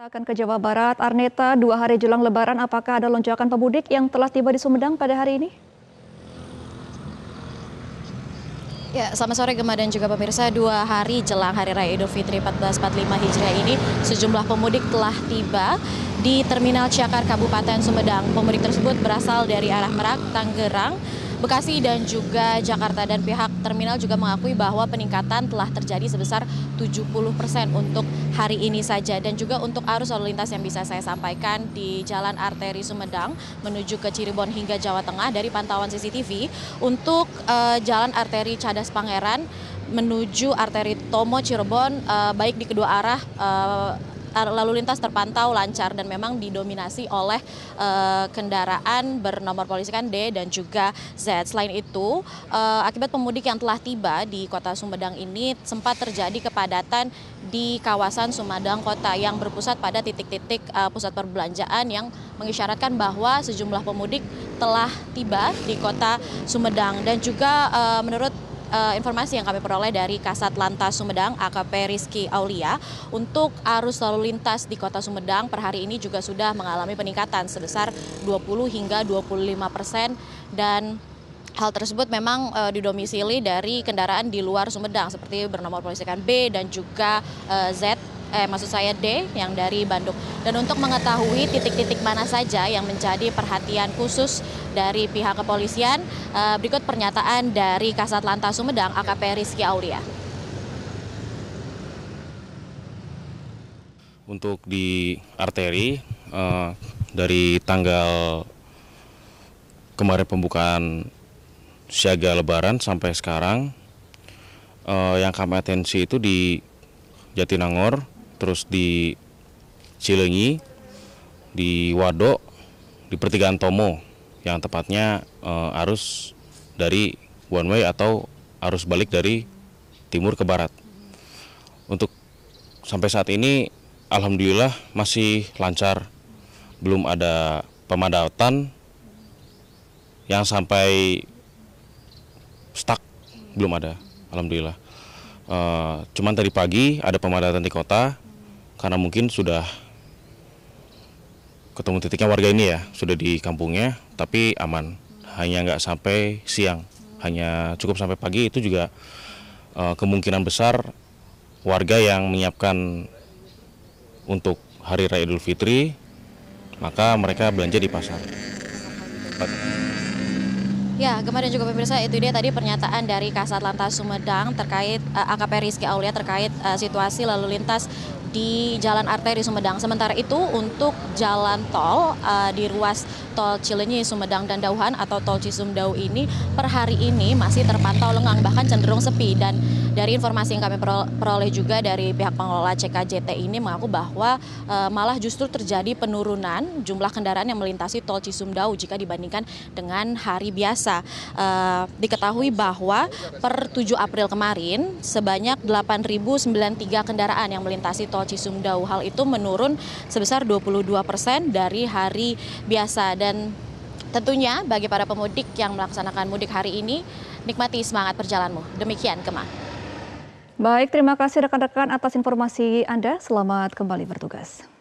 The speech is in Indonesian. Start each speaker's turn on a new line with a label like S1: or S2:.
S1: Kita akan ke Jawa Barat. Arneta, dua hari jelang lebaran, apakah ada lonjakan pemudik yang telah tiba di Sumedang pada hari ini? Ya, selamat sore Gema dan juga pemirsa. Dua hari jelang Hari Raya Idul Fitri 1445 Hijriah ini, sejumlah pemudik telah tiba di Terminal Ciakar Kabupaten Sumedang. Pemudik tersebut berasal dari arah Merak, Tangerang, Bekasi dan juga Jakarta dan pihak terminal juga mengakui bahwa peningkatan telah terjadi sebesar 70 persen untuk hari ini saja dan juga untuk arus lalu lintas yang bisa saya sampaikan di Jalan Arteri Sumedang menuju ke Cirebon hingga Jawa Tengah dari pantauan CCTV untuk uh, Jalan Arteri Cadas Pangeran menuju arteri Tomo Cirebon eh, baik di kedua arah eh, Eh, lalu lintas terpantau lancar dan memang didominasi oleh uh, kendaraan bernomor polisi kan D dan juga Z. Selain itu, uh, akibat pemudik yang telah tiba di Kota Sumedang ini sempat terjadi kepadatan di kawasan Sumedang Kota yang berpusat pada titik-titik uh, pusat perbelanjaan yang mengisyaratkan bahwa sejumlah pemudik telah tiba di Kota Sumedang dan juga uh, menurut uh, informasi yang kami peroleh dari Kasat Lantas Sumedang AKP Rizky Aulia untuk arus lalu lintas di Kota Sumedang per hari ini juga sudah mengalami peningkatan sebesar 20 hingga 25 persen dan Hal tersebut memang e, didomisili dari kendaraan di luar Sumedang seperti bernomor polisikan B dan juga e, Z eh maksud saya D yang dari Bandung. Dan untuk mengetahui titik-titik mana saja yang menjadi perhatian khusus dari pihak kepolisian, eh, berikut pernyataan dari Kasat Lantas Sumedang AKP Rizky Aulia.
S2: Untuk di arteri eh, dari tanggal kemarin pembukaan siaga lebaran sampai sekarang eh, yang kami atensi itu di Jatinangor terus di Cilengi, di Wado, di pertigaan Tomo, yang tepatnya uh, arus dari one way atau arus balik dari timur ke barat. Untuk sampai saat ini, alhamdulillah masih lancar, belum ada pemadatan yang sampai stuck belum ada, alhamdulillah. Uh, cuman tadi pagi ada pemadatan di kota, karena mungkin sudah ketemu titiknya warga ini ya sudah di kampungnya tapi aman hanya nggak sampai siang hanya cukup sampai pagi itu juga uh, kemungkinan besar warga yang menyiapkan untuk hari raya Idul Fitri maka mereka belanja di pasar.
S1: Ya, kemarin juga pemirsa itu dia tadi pernyataan dari Kasat Lantas Sumedang terkait uh, eh, AKP Rizky Aulia terkait uh, situasi lalu lintas di jalan arteri Sumedang. Sementara itu untuk jalan tol uh, di ruas tol Cilenyi, Sumedang dan Dauhan atau tol Cisumdau ini per hari ini masih terpantau lengang bahkan cenderung sepi dan dari informasi yang kami peroleh juga dari pihak pengelola CKJT ini mengaku bahwa e, malah justru terjadi penurunan jumlah kendaraan yang melintasi tol Cisumdau jika dibandingkan dengan hari biasa. E, diketahui bahwa per 7 April kemarin sebanyak 8.093 kendaraan yang melintasi tol tol Cisumdawu. Hal itu menurun sebesar 22 persen dari hari biasa dan tentunya bagi para pemudik yang melaksanakan mudik hari ini nikmati semangat perjalanmu. Demikian Kema. Baik, terima kasih rekan-rekan atas informasi Anda. Selamat kembali bertugas.